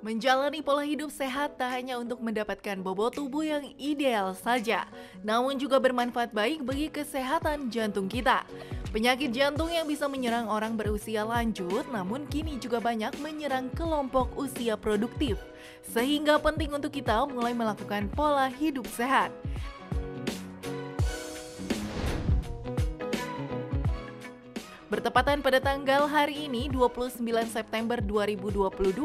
Menjalani pola hidup sehat tak hanya untuk mendapatkan bobot tubuh yang ideal saja, namun juga bermanfaat baik bagi kesehatan jantung kita. Penyakit jantung yang bisa menyerang orang berusia lanjut, namun kini juga banyak menyerang kelompok usia produktif. Sehingga penting untuk kita mulai melakukan pola hidup sehat. Bertepatan pada tanggal hari ini 29 September 2022,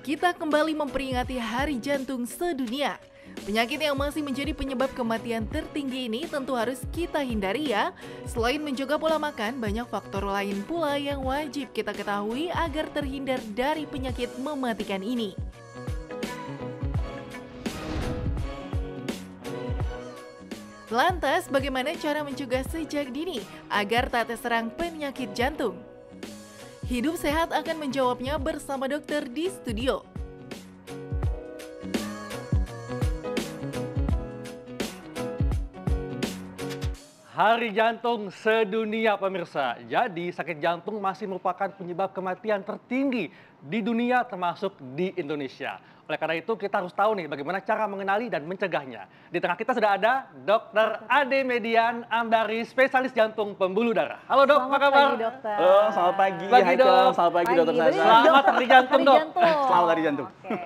kita kembali memperingati Hari Jantung Sedunia. Penyakit yang masih menjadi penyebab kematian tertinggi ini tentu harus kita hindari ya. Selain menjaga pola makan, banyak faktor lain pula yang wajib kita ketahui agar terhindar dari penyakit mematikan ini. Lantas, bagaimana cara mencegah sejak dini agar tak terserang penyakit jantung? Hidup sehat akan menjawabnya bersama dokter di studio. Hari Jantung Sedunia pemirsa. Jadi sakit jantung masih merupakan penyebab kematian tertinggi di dunia termasuk di Indonesia. Oleh karena itu kita harus tahu nih bagaimana cara mengenali dan mencegahnya. Di tengah kita sudah ada dokter Ade Median Ambari, spesialis jantung pembuluh darah. Halo dok, selamat apa kabar? Pagi, dokter. Halo, selamat pagi. Pagi dok. Selamat pagi, pagi dokter Sasa. Selamat hari jantung dok. Selamat hari jantung. Okay.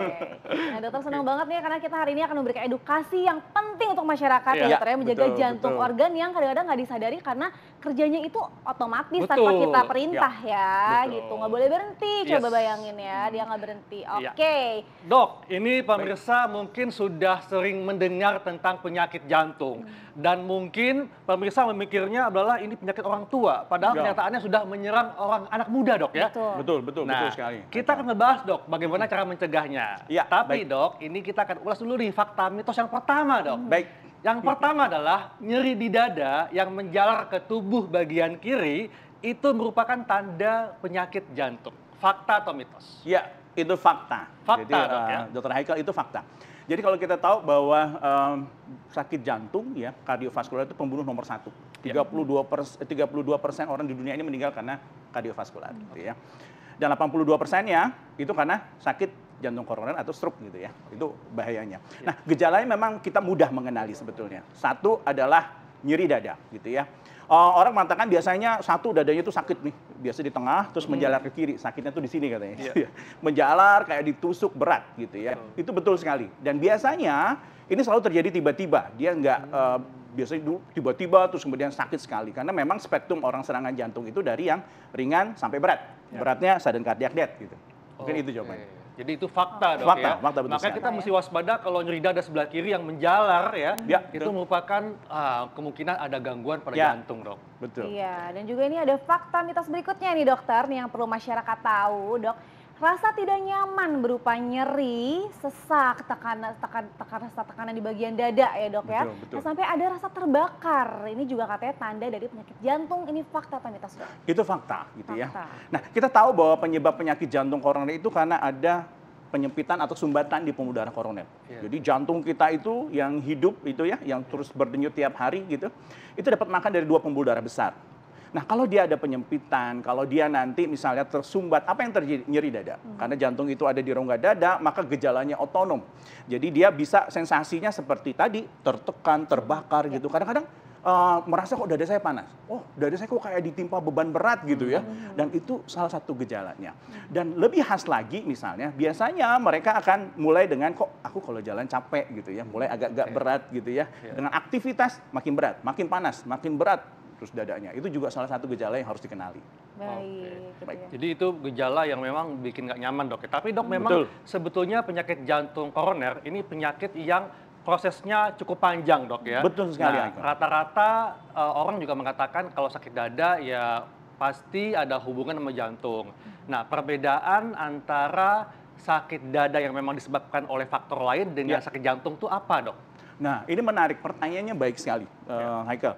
Nah dokter senang okay. banget nih karena kita hari ini akan memberikan edukasi yang penting untuk masyarakat yeah. Ya, dokter ya. Menjaga betul, jantung betul. organ yang kadang-kadang nggak disadari karena kerjanya itu otomatis betul. tanpa kita perintah ya, ya gitu. Nggak boleh berhenti, yes. coba bayangin ya. Dia nggak berhenti. Iya. Oke. Okay. Ya. Dok, ini pemirsa Baik. mungkin sudah sering mendengar tentang penyakit jantung hmm. dan mungkin pemirsa memikirnya adalah ini penyakit orang tua, padahal ya. kenyataannya sudah menyerang orang anak muda, Dok ya. Betul, betul, betul, nah, betul sekali. Kita akan ngebahas Dok, bagaimana cara mencegahnya. Ya, Tapi, Baik. Dok, ini kita akan ulas dulu nih fakta mitos yang pertama, Dok. Baik. Yang pertama adalah nyeri di dada yang menjalar ke tubuh bagian kiri itu merupakan tanda penyakit jantung. Fakta atau mitos? Ya, itu fakta. Fakta Jadi, dok, eh, ya? dokter Haikal itu fakta. Jadi kalau kita tahu bahwa um, sakit jantung ya kardiovaskular itu pembunuh nomor satu. 32 ya. pers, 32 eh, persen orang di dunia ini meninggal karena kardiovaskular gitu ya. Dan 82 persennya itu karena sakit jantung koroner atau stroke gitu ya. Itu bahayanya. Ya. Nah gejalanya memang kita mudah mengenali sebetulnya. Satu adalah nyeri dada gitu ya uh, orang mengatakan biasanya satu dadanya itu sakit nih, biasa di tengah terus hmm. menjalar ke kiri, sakitnya tuh di sini katanya. Yeah. menjalar kayak ditusuk berat gitu ya. Betul. Itu betul sekali. Dan biasanya ini selalu terjadi tiba-tiba. Dia nggak hmm. uh, biasanya tiba-tiba terus kemudian sakit sekali karena memang spektrum orang serangan jantung itu dari yang ringan sampai berat. Yeah. Beratnya sudden cardiac death gitu. Mungkin itu jawabannya. Okay. Jadi itu fakta dok fakta, ya. Fakta, betul. Makanya kita mesti waspada kalau nyeri dada sebelah kiri yang menjalar ya, ya itu betul. merupakan uh, kemungkinan ada gangguan pada ya. jantung dok. Betul. Iya, dan juga ini ada fakta mitos berikutnya nih dokter nih yang perlu masyarakat tahu dok Rasa tidak nyaman berupa nyeri, sesak, tekanan tekan, tekan, rasa tekanan di bagian dada ya dok betul, ya. Betul. Nah, sampai ada rasa terbakar. Ini juga katanya tanda dari penyakit jantung. Ini fakta atau mitos dok? Itu fakta gitu ya. fakta. ya. Nah kita tahu bahwa penyebab penyakit jantung koroner itu karena ada penyempitan atau sumbatan di pembuluh darah koroner. Yeah. Jadi jantung kita itu yang hidup itu ya, yang terus berdenyut tiap hari gitu, itu dapat makan dari dua pembuluh darah besar. Nah, kalau dia ada penyempitan, kalau dia nanti misalnya tersumbat, apa yang terjadi? Nyeri dada. Hmm. Karena jantung itu ada di rongga dada, maka gejalanya otonom. Jadi dia bisa sensasinya seperti tadi, tertekan, terbakar gitu. Ya. Kadang-kadang uh, merasa kok dada saya panas. Oh, dada saya kok kayak ditimpa beban berat gitu ya. Hmm. Dan itu salah satu gejalanya. Dan lebih khas lagi misalnya, biasanya mereka akan mulai dengan kok aku kalau jalan capek gitu ya, mulai agak-agak berat gitu ya. ya. Dengan aktivitas makin berat, makin panas, makin berat, terus dadanya. Itu juga salah satu gejala yang harus dikenali. Baik. Okay. Gitu ya. Baik. Jadi itu gejala yang memang bikin nggak nyaman dok. Tapi dok memang Betul. sebetulnya penyakit jantung koroner ini penyakit yang prosesnya cukup panjang dok ya. Betul sekali. rata nah, rata-rata uh, orang juga mengatakan kalau sakit dada ya pasti ada hubungan sama jantung. Nah perbedaan antara sakit dada yang memang disebabkan oleh faktor lain dengan ya. sakit jantung itu apa dok? Nah ini menarik pertanyaannya baik sekali, eh, ya. uh, Haikal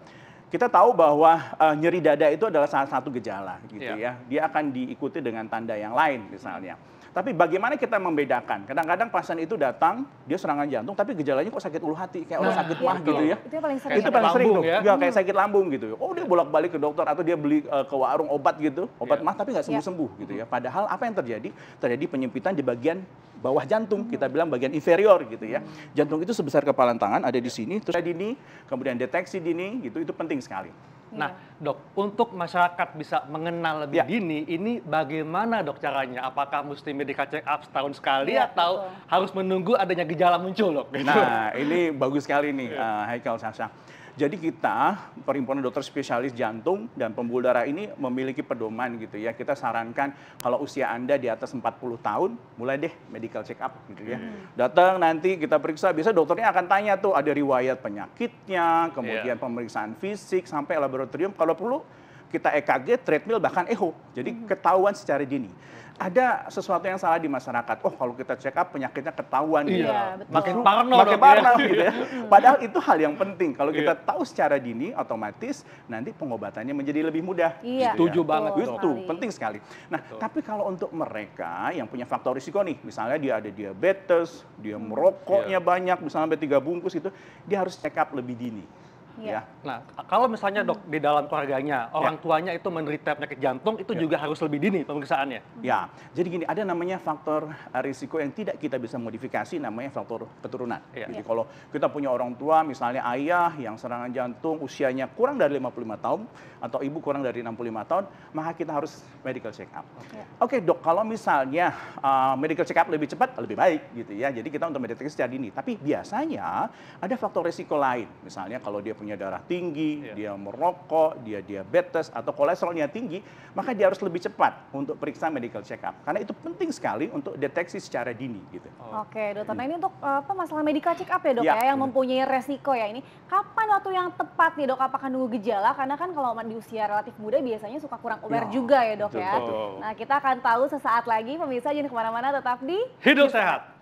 kita tahu bahwa uh, nyeri dada itu adalah salah satu gejala gitu yeah. ya. Dia akan diikuti dengan tanda yang lain misalnya. Hmm. Tapi bagaimana kita membedakan? Kadang-kadang pasien itu datang, dia serangan jantung, tapi gejalanya kok sakit ulu hati, kayak nah, sakit iya mah gitu ya. Itu paling sering. Itu paling sering tuh. Ya. ya kayak hmm. sakit lambung gitu. Ya. Oh dia bolak-balik ke dokter atau dia beli uh, ke warung obat gitu, obat yeah. mah tapi nggak iya. sembuh-sembuh yeah. gitu ya. Hmm. Padahal apa yang terjadi? Terjadi penyempitan di bagian bawah jantung, hmm. kita bilang bagian inferior gitu ya. Hmm. Jantung itu sebesar kepalan tangan, ada di iya. sini, terus dini, kemudian deteksi dini gitu, itu penting sekali. Iya. Nah, dok, untuk masyarakat bisa mengenal lebih ya. dini, ini bagaimana dok caranya? Apakah mesti medical check up setahun sekali ya, atau betul. harus menunggu adanya gejala muncul dok? Nah, ini bagus sekali nih, ya. uh, Haikal Sasa. Jadi kita perhimpunan dokter spesialis jantung dan pembuluh darah ini memiliki pedoman gitu ya. Kita sarankan kalau usia Anda di atas 40 tahun, mulai deh medical check up gitu ya. Hmm. Datang nanti kita periksa, bisa dokternya akan tanya tuh ada riwayat penyakitnya, iya. kemudian yeah. pemeriksaan fisik sampai laboratorium kalau perlu kita EKG, treadmill, bahkan echo, Jadi hmm. ketahuan secara dini. Ada sesuatu yang salah di masyarakat. Oh, kalau kita check up penyakitnya ketahuan. Gitu. Iya, gitu. Makin parno. Makin parno gitu ya. Padahal itu hal yang penting. Kalau kita iya. tahu secara dini, otomatis nanti pengobatannya menjadi lebih mudah. Gitu iya. Ya. Setuju ya. banget. Itu sekali. penting sekali. Nah, Betul. tapi kalau untuk mereka yang punya faktor risiko nih, misalnya dia ada diabetes, dia hmm, merokoknya iya. banyak, misalnya sampai tiga bungkus itu, dia harus check up lebih dini. Iya. Ya. Nah, kalau misalnya dok di dalam keluarganya ya. orang ya. tuanya itu menderita penyakit jantung, itu ya. juga harus lebih dini pemeriksaannya. Ya, jadi gini ada namanya faktor eh, risiko yang tidak kita bisa modifikasi, namanya faktor keturunan. Ya. Jadi ya. kalau kita punya orang tua, misalnya ayah yang serangan jantung usianya kurang dari 55 tahun atau ibu kurang dari 65 tahun, maka kita harus medical check up. Oke, ya. Oke dok, kalau misalnya uh, medical check up lebih cepat, lebih baik gitu ya. Jadi kita untuk mendeteksi secara dini. Tapi biasanya ada faktor risiko lain, misalnya kalau dia punya punya darah tinggi, ya. dia merokok, dia diabetes atau kolesterolnya tinggi, maka dia harus lebih cepat untuk periksa medical check up. Karena itu penting sekali untuk deteksi secara dini gitu. Oh. Oke, okay, Dokter. Nah, hmm. ini untuk eh, apa masalah medical check up ya, Dok ya, ya yang mempunyai resiko ya ini. Kapan waktu yang tepat nih, Dok? Apakah nunggu gejala? Karena kan kalau di usia relatif muda biasanya suka kurang aware ya, juga ya, Dok ya. betul. ya. Nah, kita akan tahu sesaat lagi pemirsa jangan kemana mana tetap di Hidup Sehat.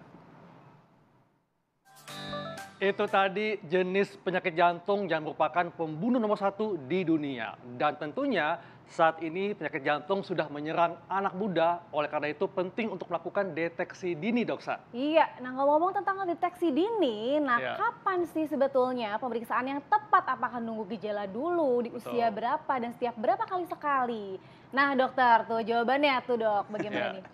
Itu tadi jenis penyakit jantung yang merupakan pembunuh nomor satu di dunia. Dan tentunya saat ini penyakit jantung sudah menyerang anak muda, oleh karena itu penting untuk melakukan deteksi dini doksa. Iya, nah ngomong tentang deteksi dini, nah iya. kapan sih sebetulnya pemeriksaan yang tepat? Apakah nunggu gejala dulu, di Betul. usia berapa, dan setiap berapa kali sekali? Nah dokter, tuh jawabannya tuh dok, bagaimana iya. nih?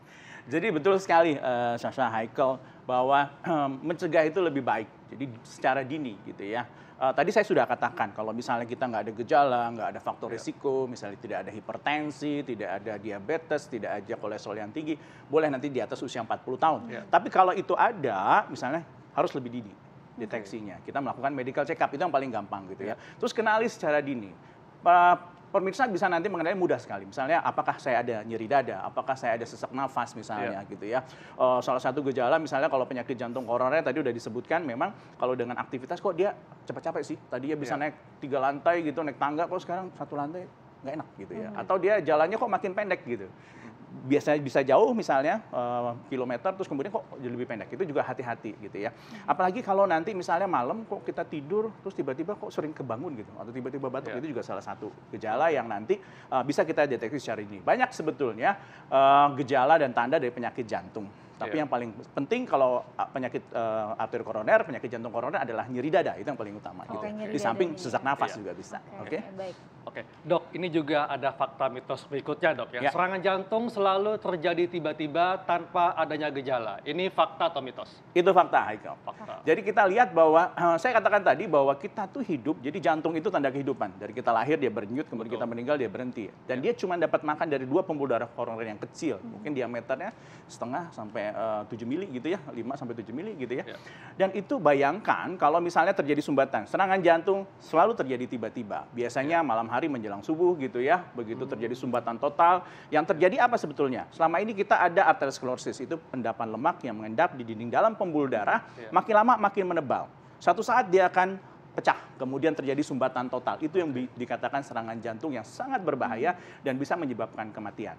Jadi betul sekali uh, Sasha Haikal bahwa mencegah itu lebih baik jadi secara dini gitu ya. Uh, tadi saya sudah katakan kalau misalnya kita nggak ada gejala, nggak ada faktor yeah. risiko, misalnya tidak ada hipertensi, tidak ada diabetes, tidak ada kolesterol yang tinggi, boleh nanti di atas usia 40 tahun. Yeah. Tapi kalau itu ada, misalnya harus lebih dini deteksinya. Okay. Kita melakukan medical check up itu yang paling gampang gitu yeah. ya. Iya. Terus kenali secara dini. Eh, pemirsa bisa nanti mengenai mudah sekali. Misalnya apakah saya ada nyeri dada, apakah saya ada sesak nafas misalnya yeah. gitu ya. Uh, salah satu gejala misalnya kalau penyakit jantung koroner tadi udah disebutkan memang kalau dengan aktivitas kok dia cepat cepat sih. Tadi ya bisa yeah. naik tiga lantai gitu, naik tangga kok sekarang satu lantai nggak enak gitu ya. Hmm. Atau dia jalannya kok makin pendek gitu biasanya bisa jauh misalnya eh, kilometer terus kemudian kok jadi lebih pendek itu juga hati-hati gitu ya apalagi kalau nanti misalnya malam kok kita tidur terus tiba-tiba kok sering kebangun gitu atau tiba-tiba batuk yeah. itu juga salah satu gejala yang nanti eh, bisa kita deteksi secara ini banyak sebetulnya eh, gejala dan tanda dari penyakit jantung tapi yeah. yang paling penting kalau penyakit uh, arteri koroner, penyakit jantung koroner adalah nyeri dada itu yang paling utama. Gitu. Oh. Gitu. Di samping sesak nafas yeah. juga bisa. Oke. Okay. Okay? Baik. Oke, dok, ini juga ada fakta mitos berikutnya, dok. Ya. ya. Serangan jantung selalu terjadi tiba-tiba tanpa adanya gejala. Ini fakta atau mitos? Itu fakta, Haikal. Fakta. Jadi kita lihat bahwa eh, saya katakan tadi bahwa kita tuh hidup. Jadi jantung itu tanda kehidupan. Dari kita lahir dia berdenyut, kemudian Betul. kita meninggal dia berhenti. Dan ya. dia cuma dapat makan dari dua pembuluh darah koroner yang kecil, hmm. mungkin diameternya setengah sampai eh, tujuh mili gitu ya, lima sampai tujuh mili gitu ya. ya. Dan itu bayangkan kalau misalnya terjadi sumbatan, serangan jantung selalu terjadi tiba-tiba. Biasanya ya. malam hari menjelang subuh gitu ya. Begitu hmm. terjadi sumbatan total. Yang terjadi apa sebetulnya? Selama ini kita ada arteriosklerosis itu endapan lemak yang mengendap di dinding dalam pembuluh darah. Ya. Makin lama makin menebal. Satu saat dia akan pecah, kemudian terjadi sumbatan total. Itu yang dikatakan serangan jantung yang sangat berbahaya hmm. dan bisa menyebabkan kematian.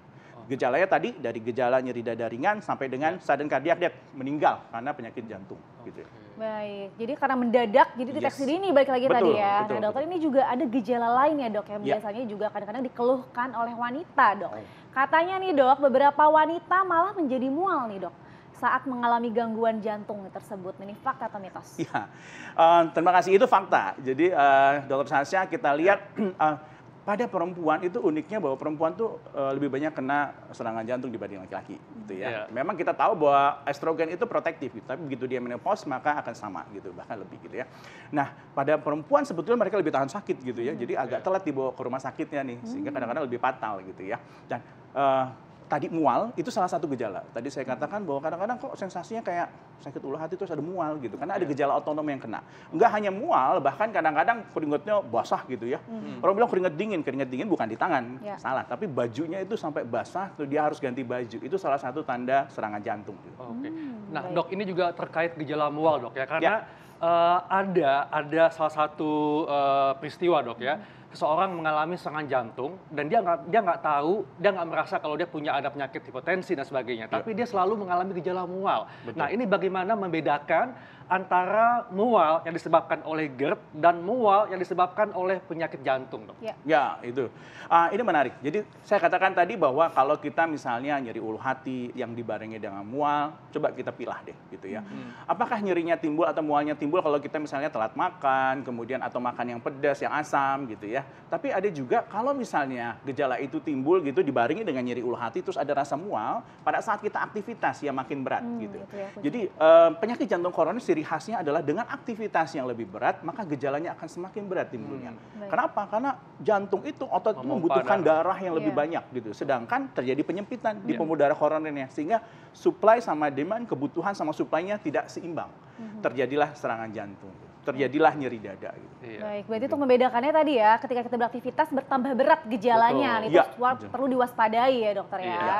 Gejalanya tadi dari gejala nyeri dada ringan sampai dengan ya. sudden cardiac death, meninggal karena penyakit jantung gitu. Ya. Baik. Jadi karena mendadak jadi deteksi yes. ini balik lagi betul, tadi ya. Nah, betul, nah, dokter betul. ini juga ada gejala lain ya, Dok, yang yeah. biasanya juga kadang-kadang dikeluhkan oleh wanita, Dok. Oh. Katanya nih, Dok, beberapa wanita malah menjadi mual nih, Dok saat mengalami gangguan jantung tersebut. Ini fakta atau mitos? Iya, uh, terima kasih. Itu fakta. Jadi, uh, Dokter Sasya, kita lihat uh, pada perempuan itu uniknya bahwa perempuan tuh eh, lebih banyak kena serangan jantung dibanding laki-laki gitu ya. Yeah. Memang kita tahu bahwa estrogen itu protektif gitu, tapi begitu dia menopause maka akan sama gitu, bahkan lebih gitu ya. Nah, pada perempuan sebetulnya mereka lebih tahan sakit gitu ya. Mm. Jadi agak yeah. telat dibawa ke rumah sakitnya nih sehingga hmm. kadang-kadang lebih fatal gitu ya. Dan e, tadi mual itu salah satu gejala. Tadi saya katakan bahwa kadang-kadang kok sensasinya kayak sakit ulu hati terus ada mual gitu. Karena ada iya. gejala otonom yang kena. Enggak hanya mual, bahkan kadang-kadang keringatnya basah gitu ya. Hmm. Orang bilang keringat dingin, keringat dingin bukan di tangan. Ya. Salah, tapi bajunya itu sampai basah, tuh dia harus ganti baju. Itu salah satu tanda serangan jantung. Gitu. Hmm, Oke. Okay. Nah, Dok, ini juga terkait gejala mual, Dok ya. Karena ya. Uh, ada ada salah satu uh, peristiwa, Dok ya. Hmm seseorang mengalami serangan jantung dan dia nggak dia nggak tahu dia nggak merasa kalau dia punya ada penyakit hipertensi dan sebagainya ya. tapi dia selalu mengalami gejala mual nah ini bagaimana membedakan antara mual yang disebabkan oleh GERD dan mual yang disebabkan oleh penyakit jantung, dok? Ya, ya itu. Uh, ini menarik. Jadi saya katakan tadi bahwa kalau kita misalnya nyeri ulu hati yang dibarengi dengan mual, coba kita pilah deh, gitu ya. Hmm. Apakah nyerinya timbul atau mualnya timbul kalau kita misalnya telat makan, kemudian atau makan yang pedas, yang asam, gitu ya. Tapi ada juga kalau misalnya gejala itu timbul gitu dibarengi dengan nyeri ulu hati, terus ada rasa mual pada saat kita aktivitas yang makin berat, hmm, gitu. gitu ya, Jadi uh, penyakit jantung koroner ciri khasnya adalah dengan aktivitas yang lebih berat, maka gejalanya akan semakin berat timbulnya. Hmm. Kenapa? Karena jantung itu otot itu membutuhkan darah, darah yang lebih iya. banyak gitu. Sedangkan terjadi penyempitan yeah. di iya. pembuluh darah koronernya sehingga supply sama demand, kebutuhan sama supply-nya tidak seimbang. Hmm. Terjadilah serangan jantung. Terjadilah nyeri dada gitu. Iya. Baik, berarti untuk gitu. membedakannya tadi ya, ketika kita beraktivitas bertambah berat gejalanya, Betul. itu ya. perlu diwaspadai ya dokter ya. ya.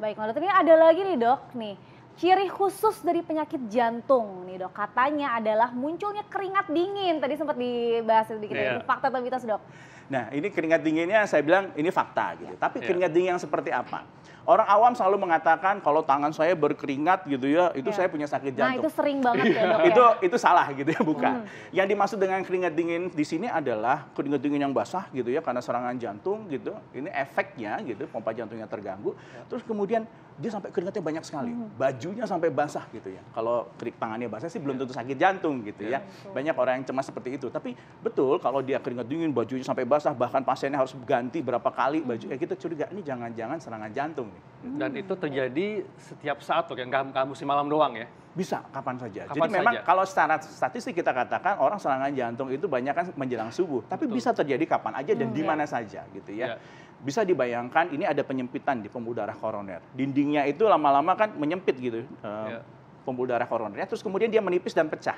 Baik, lalu tapi ada lagi nih dok nih Ciri khusus dari penyakit jantung nih dok, katanya adalah munculnya keringat dingin. Tadi sempat dibahas sedikit yeah. fakta atau mitos dok? Nah ini keringat dinginnya saya bilang ini fakta gitu. Yeah. Tapi iya. keringat yeah. dingin yang seperti apa? Orang awam selalu mengatakan kalau tangan saya berkeringat gitu ya, itu ya. saya punya sakit nah, jantung. Nah, itu sering banget ya, iya. Ya? itu itu salah gitu ya, bukan. Hmm. Yang dimaksud dengan keringat dingin di sini adalah keringat dingin yang basah gitu ya karena serangan jantung gitu. Ini efeknya gitu, pompa jantungnya terganggu. Iya. Terus kemudian dia sampai keringatnya banyak sekali, hmm. bajunya sampai basah gitu ya. Kalau kerik tangannya basah sih belum iya. tentu sakit jantung gitu ya. Banyak orang yang cemas seperti itu. Tapi betul kalau dia keringat dingin, bajunya sampai basah, bahkan pasiennya harus ganti berapa kali baju. Hmm. Ya kita gitu, curiga ini jangan-jangan serangan jantung ya. Dan itu terjadi setiap saat tuh, Kamu si musim malam doang ya? Bisa, kapan saja. Kapan Jadi memang kalau secara statistik kita katakan orang serangan jantung itu banyak kan menjelang subuh, tapi Betul. bisa terjadi kapan aja dan hmm. di ya. mana ya. saja gitu ya. ya. Bisa dibayangkan ini ada penyempitan di pembuluh darah koroner. Dindingnya itu lama-lama kan menyempit gitu. Uh, ya pembuluh darah koroner. terus kemudian dia menipis dan pecah.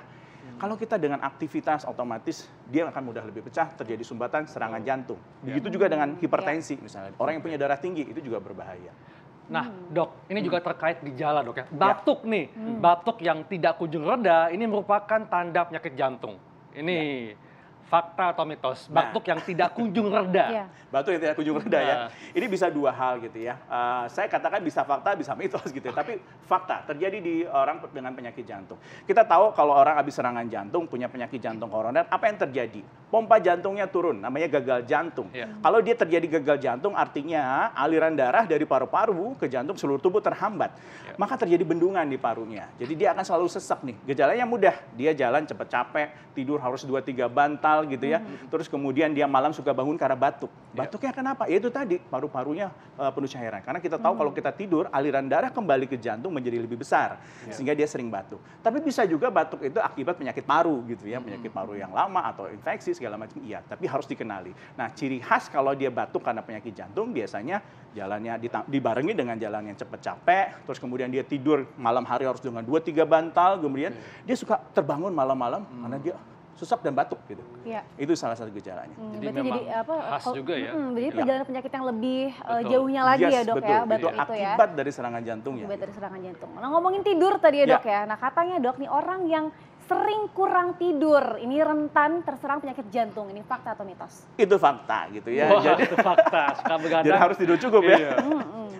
Kalau kita dengan aktivitas otomatis dia akan mudah lebih pecah, terjadi sumbatan, serangan jantung. Ya. Begitu juga dengan hipertensi ya. misalnya. Orang yang punya darah tinggi itu juga berbahaya. Nah, hmm. dok, ini juga terkait gejala, dok ya. ya. Batuk ya. nih, hmm. batuk yang tidak kunjung reda ini merupakan tanda penyakit jantung. Ini fakta atau mitos? Nah. Batuk yang tidak kunjung reda. Yeah. Batuk yang tidak kunjung reda ya. nah. ya. Ini bisa dua hal gitu ya. Uh, saya katakan bisa fakta, bisa mitos gitu ya. Okay. Tapi fakta terjadi di orang dengan penyakit jantung. Kita tahu kalau orang habis serangan jantung, punya penyakit jantung koroner, apa yang terjadi? Pompa jantungnya turun, namanya gagal jantung. Yeah. Kalau dia terjadi gagal jantung, artinya aliran darah dari paru-paru ke jantung seluruh tubuh terhambat. Yeah. Maka terjadi bendungan di parunya. Jadi dia akan selalu sesak nih. Gejalanya mudah, dia jalan cepat capek, tidur harus dua tiga bantal, gitu ya. Terus kemudian dia malam suka bangun karena batuk. Iya. Batuknya kenapa? Ya itu tadi paru-parunya eh, penuh cairan. Karena kita tahu kalau hmm. kita tidur aliran darah kembali ke jantung menjadi lebih besar iya. sehingga dia sering batuk. Tapi bisa juga batuk itu akibat penyakit paru gitu ya, penyakit paru yang lama atau infeksi segala macam. Iya, tapi harus dikenali. Nah, ciri khas kalau dia batuk karena penyakit jantung biasanya jalannya dibarengi dengan jalan yang cepat capek, terus kemudian dia tidur malam hari harus dengan dua tiga bantal, kemudian iya. dia suka terbangun malam-malam karena hmm. dia susap dan batuk gitu. Ya. Itu salah satu gejalanya. Hmm, jadi memang jadi, apa, khas juga ya. Hmm, jadi iya. perjalanan penyakit yang lebih eh, betul. jauhnya lagi yes, ya dok ya, betul. ya batuk itu, itu ya. Akibat dari serangan jantung ya. Akibat dari serangan jantung. Nah ngomongin tidur tadi ya, ya dok ya. Nah katanya dok nih orang yang sering kurang tidur ini rentan terserang penyakit jantung. Ini fakta atau mitos? Itu fakta gitu ya. Wah, jadi itu fakta. Suka begadang. Jadi harus tidur cukup ya. Iya.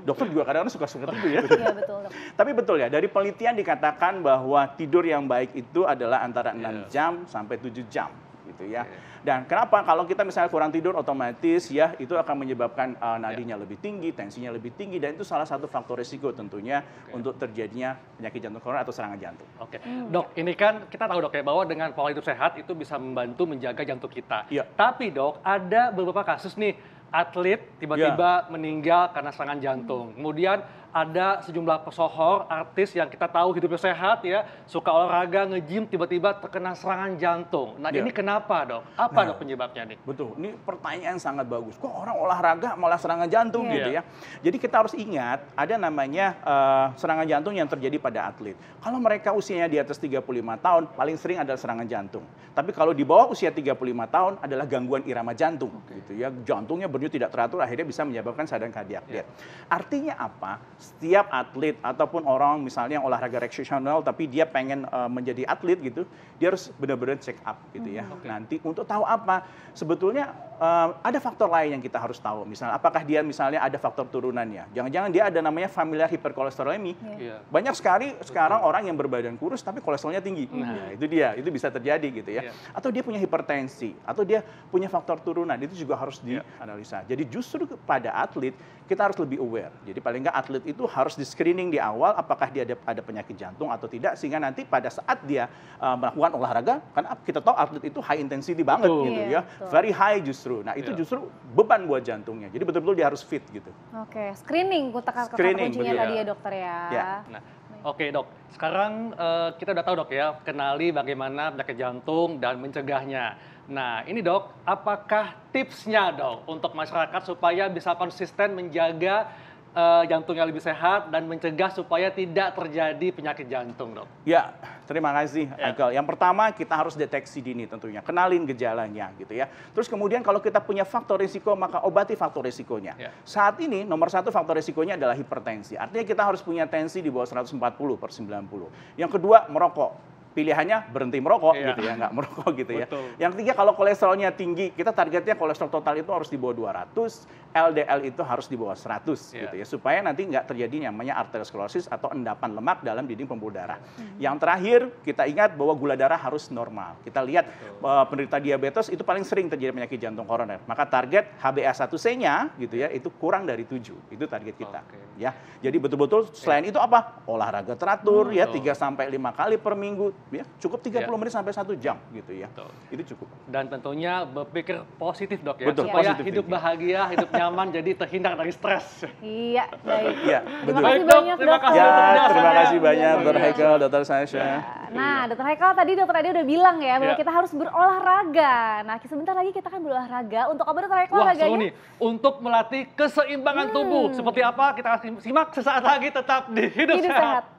Dokter juga kadang-kadang suka suka tidur ya. Iya betul. Tapi betul ya, dari penelitian dikatakan bahwa tidur yang baik itu adalah antara 6 iya. jam sampai 7 jam gitu ya. Iya, iya. Dan kenapa? Kalau kita misalnya kurang tidur otomatis ya itu akan menyebabkan uh, iya. nadinya lebih tinggi, tensinya lebih tinggi dan itu salah satu faktor risiko tentunya Oke. untuk terjadinya penyakit jantung koroner atau serangan jantung. Oke. Dok, ini kan kita tahu Dok ya bahwa dengan pola hidup sehat itu bisa membantu menjaga jantung kita. Ya. Tapi Dok, ada beberapa kasus nih atlet tiba-tiba yeah. meninggal karena serangan jantung. Kemudian ada sejumlah pesohor, artis yang kita tahu hidupnya sehat ya, suka olahraga, nge-gym, tiba-tiba terkena serangan jantung. Nah yeah. ini kenapa dok? Apa nah, dok penyebabnya nih? Betul, ini pertanyaan sangat bagus. Kok orang olahraga malah serangan jantung yeah. gitu ya? Jadi kita harus ingat, ada namanya uh, serangan jantung yang terjadi pada atlet. Kalau mereka usianya di atas 35 tahun, paling sering adalah serangan jantung. Tapi kalau di bawah usia 35 tahun adalah gangguan irama jantung. Okay. gitu ya Jantungnya ber revenue tidak teratur akhirnya bisa menyebabkan sadang kardiak yeah. Artinya apa? Setiap atlet ataupun orang misalnya yang olahraga rekreasional tapi dia pengen uh, menjadi atlet gitu, dia harus benar-benar check up gitu ya. Hmm, okay. Nanti untuk tahu apa? Sebetulnya uh, ada faktor lain yang kita harus tahu. Misalnya apakah dia misalnya ada faktor turunannya? Jangan-jangan dia ada namanya familiar hiperkolesterolemi. Yeah. Iya. Banyak sekali Betul. sekarang orang yang berbadan kurus tapi kolesterolnya tinggi. Hmm. Nah, itu dia. Itu bisa terjadi gitu ya. Yeah. Atau dia punya hipertensi atau dia punya faktor turunan. Itu juga harus iya. dianalisis susah. Jadi justru pada atlet kita harus lebih aware. Jadi paling nggak atlet itu harus di screening di awal apakah dia ada, ada penyakit jantung atau tidak sehingga nanti pada saat dia uh, melakukan olahraga kan ah, kita tahu atlet itu high intensity banget betul. gitu ya. Iya, betul. Very high justru. Nah, itu yeah. justru beban buat jantungnya. Jadi betul-betul dia harus fit gitu. Oke, okay. screening kata kuncinya tadi ya dokter ya. Yeah. Nah, Oke dok, sekarang uh, kita udah tahu dok ya, kenali bagaimana penyakit jantung dan mencegahnya. Nah ini dok, apakah tipsnya dok untuk masyarakat supaya bisa konsisten menjaga uh, jantungnya lebih sehat dan mencegah supaya tidak terjadi penyakit jantung, dok. Ya, terima kasih, ya. Yang pertama kita harus deteksi dini tentunya, kenalin gejalanya gitu ya. Terus kemudian kalau kita punya faktor risiko maka obati faktor risikonya. Ya. Saat ini nomor satu faktor risikonya adalah hipertensi. Artinya kita harus punya tensi di bawah 140 per 90. Yang kedua merokok pilihannya berhenti merokok iya. gitu ya, nggak merokok gitu ya. Betul. ya. Yang ketiga kalau kolesterolnya tinggi, kita targetnya kolesterol total itu harus di bawah 200. LDL itu harus di bawah 100 yeah. gitu ya supaya nanti nggak terjadi namanya arteriosklerosis atau endapan lemak dalam dinding pembuluh darah. Mm. Yang terakhir kita ingat bahwa gula darah harus normal. Kita lihat uh, penderita diabetes itu paling sering terjadi penyakit jantung koroner. Maka target HbA1c-nya gitu ya itu kurang dari 7. Itu target kita. Okay. Ya. Jadi betul-betul selain yeah. itu apa? Olahraga teratur mm, ya 3 sampai 5 kali per minggu ya cukup 30 yeah. Iya. menit sampai 1 jam gitu ya. Betul. Itu cukup. Dan tentunya berpikir positif Dok ya betul, supaya positif hidup bahagia, hidup nyaman jadi terhindar dari stres. Iya, baik. Iya, betul. Terima kasih baik, ya, banyak, terima kasih, dokter. terima kasih banyak, Dr. Iya. Haikal, dokter Sasha. Ya. Nah, dokter Haikal tadi dokter Adi udah bilang ya, bahwa ya. kita harus berolahraga. Nah, sebentar lagi kita akan berolahraga. Untuk apa Dr. Haikal olahraganya? Wah, seru nih. Untuk melatih keseimbangan hmm. tubuh. Seperti apa? Kita simak sesaat lagi tetap di Hidup, Hidup Sehat. sehat.